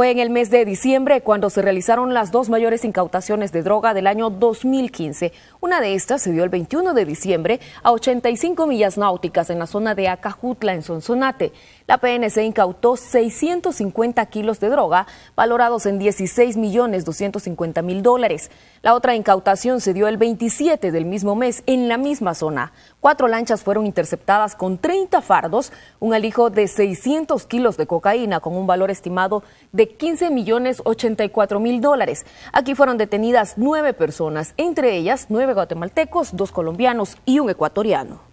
Fue en el mes de diciembre cuando se realizaron las dos mayores incautaciones de droga del año 2015. Una de estas se dio el 21 de diciembre a 85 millas náuticas en la zona de Acajutla, en Sonsonate. La PNC incautó 650 kilos de droga, valorados en 16 millones 250 mil dólares. La otra incautación se dio el 27 del mismo mes en la misma zona. Cuatro lanchas fueron interceptadas con 30 fardos, un alijo de 600 kilos de cocaína con un valor estimado de 15 millones 84 mil dólares. Aquí fueron detenidas nueve personas, entre ellas nueve guatemaltecos, dos colombianos y un ecuatoriano.